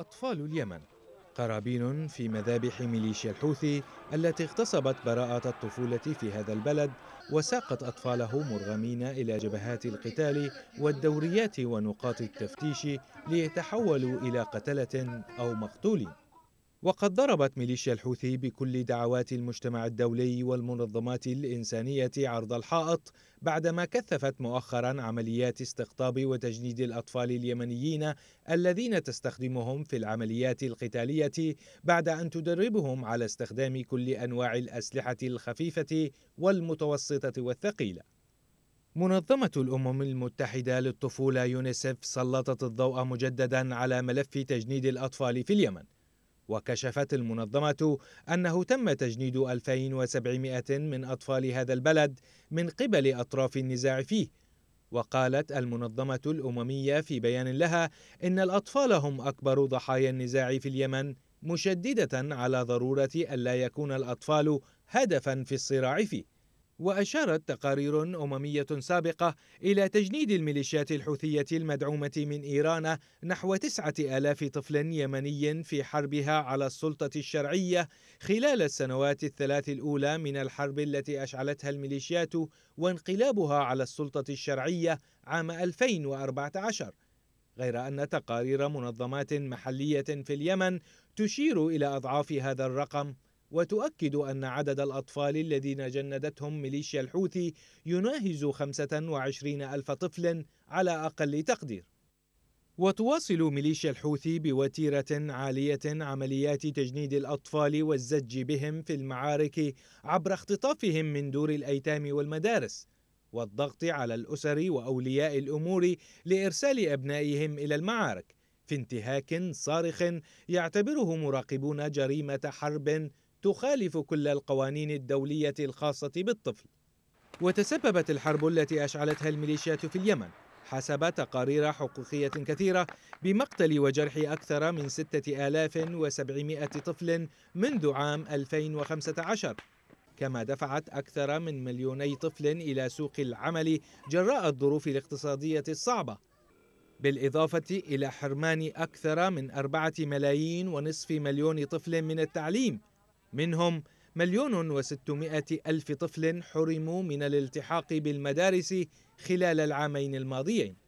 أطفال اليمن قرابين في مذابح ميليشيا الحوثي التي اغتصبت براءة الطفولة في هذا البلد وساقت أطفاله مرغمين إلى جبهات القتال والدوريات ونقاط التفتيش ليتحولوا إلى قتلة أو مقتولين وقد ضربت ميليشيا الحوثي بكل دعوات المجتمع الدولي والمنظمات الإنسانية عرض الحائط بعدما كثفت مؤخرا عمليات استقطاب وتجنيد الأطفال اليمنيين الذين تستخدمهم في العمليات القتالية بعد أن تدربهم على استخدام كل أنواع الأسلحة الخفيفة والمتوسطة والثقيلة منظمة الأمم المتحدة للطفولة يونيسف سلطت الضوء مجددا على ملف تجنيد الأطفال في اليمن وكشفت المنظمة أنه تم تجنيد 2700 من أطفال هذا البلد من قبل أطراف النزاع فيه وقالت المنظمة الأممية في بيان لها إن الأطفال هم أكبر ضحايا النزاع في اليمن مشددة على ضرورة ألا يكون الأطفال هدفا في الصراع فيه وأشارت تقارير أممية سابقة إلى تجنيد الميليشيات الحوثية المدعومة من إيران نحو تسعة آلاف طفل يمني في حربها على السلطة الشرعية خلال السنوات الثلاث الأولى من الحرب التي أشعلتها الميليشيات وانقلابها على السلطة الشرعية عام 2014 غير أن تقارير منظمات محلية في اليمن تشير إلى أضعاف هذا الرقم وتؤكد أن عدد الأطفال الذين جندتهم ميليشيا الحوثي يناهز 25 ألف طفل على أقل تقدير وتواصل ميليشيا الحوثي بوتيرة عالية عمليات تجنيد الأطفال والزج بهم في المعارك عبر اختطافهم من دور الأيتام والمدارس والضغط على الأسر وأولياء الأمور لإرسال أبنائهم إلى المعارك في انتهاك صارخ يعتبره مراقبون جريمة حرب تخالف كل القوانين الدولية الخاصة بالطفل وتسببت الحرب التي أشعلتها الميليشيات في اليمن حسب تقارير حقوقية كثيرة بمقتل وجرح أكثر من 6700 طفل منذ عام 2015 كما دفعت أكثر من مليوني طفل إلى سوق العمل جراء الظروف الاقتصادية الصعبة بالإضافة إلى حرمان أكثر من أربعة ملايين ونصف مليون طفل من التعليم منهم مليون وستمائة ألف طفل حرموا من الالتحاق بالمدارس خلال العامين الماضيين